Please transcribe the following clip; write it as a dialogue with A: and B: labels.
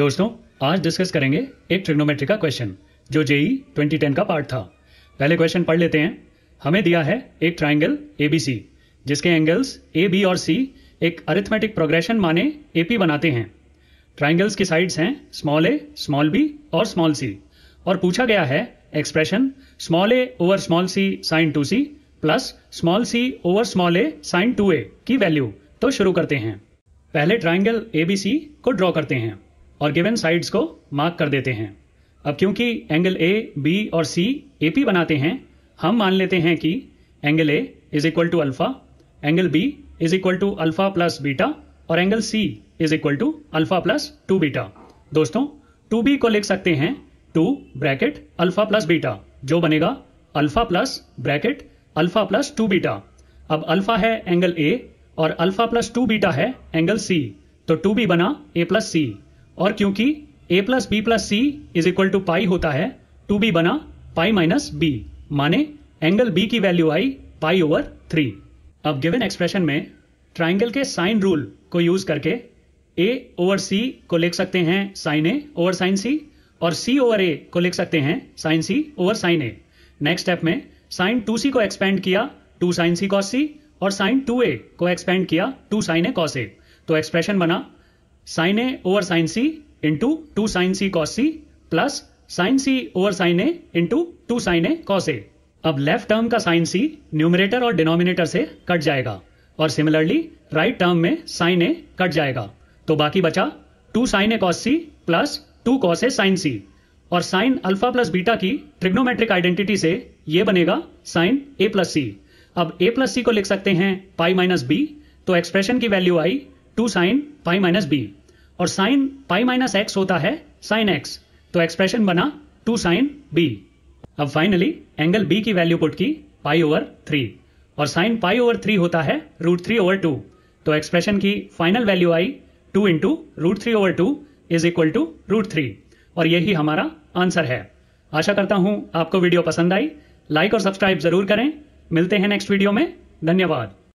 A: दोस्तों आज डिस्कस करेंगे एक ट्रिग्नोमेट्री का क्वेश्चन जो जेई 2010 e का पार्ट था पहले क्वेश्चन पढ़ लेते हैं हमें दिया है एक ट्राइंगल एबीसी जिसके एंगल्स ए बी और सी एक अरिथमेटिक प्रोग्रेशन माने एपी बनाते हैं ट्राइंगल्स की साइड्स हैं स्मॉल ए स्मॉल बी और स्मॉल सी और पूछा गया है expression small A over small C sine two C plus small C over small A sine two A की वैल्यू तो शुरू करते हैं पहले ट्राइंगल एबीसी को ड्रॉ करते हैं और गिवन साइड्स को मार्क कर देते हैं अब क्योंकि एंगल ए बी और सी ए पी बनाते हैं हम मान लेते हैं कि angle A is equal to alpha angle B is equal to alpha plus beta और angle C is equal to alpha plus two beta दोस्तों टू बी को लिख सकते हैं two bracket alpha plus beta जो बनेगा alpha plus bracket alpha plus two beta अब alpha है एंगल ए और अल्फा प्लस टू बीटा है एंगल सी तो टू बी बना ए प्लस सी और क्योंकि A plus B plus C is equal to pi होता है टू बी बना पाई माइनस बी माने एंगल बी की वैल्यू आई पाई ओवर थ्री अब गिवन एक्सप्रेशन में ट्राइंगल के साइन रूल को यूज करके ए ओवर सी को लिख सकते हैं sine A over sine C और सी ओवर ए को लिख सकते हैं sine C over sine A next step में साइन टू सी को एक्सपेंड किया two sine C cos C और साइन टू ए को एक्सपेंड किया two sine A cos A तो एक्सप्रेशन बना sine A over sine C into two sine C cos C plus sine C over sine A into two sine A cos A अब left term का sine C numerator और denominator से cut जाएगा और similarly right term में sine A cut जाएगा तो बाकी बचा to sine A cos C plus two cos A sine C और साइन अल्फा प्लस बीटा की ट्रिग्नोमेट्रिक आइडेंटिटी से ये बनेगा साइन ए प्लस सी अब ए प्लस सी को लिख सकते हैं पाई माइनस बी तो एक्सप्रेशन की वैल्यू आई two sine pi minus B और साइन पाई माइनस एक्स होता है साइन एक्स तो एक्सप्रेशन बना टू साइन बी अब फाइनली एंगल बी की वैल्यू पुट की पाई ओवर थ्री और साइन पाई ओवर थ्री होता है रूट थ्री ओवर टू तो एक्सप्रेशन की फाइनल वैल्यू आई two into root three over two is equal to root three और यही हमारा आंसर है आशा करता हूं आपको वीडियो पसंद आई लाइक और सब्सक्राइब जरूर करें मिलते हैं नेक्स्ट वीडियो में धन्यवाद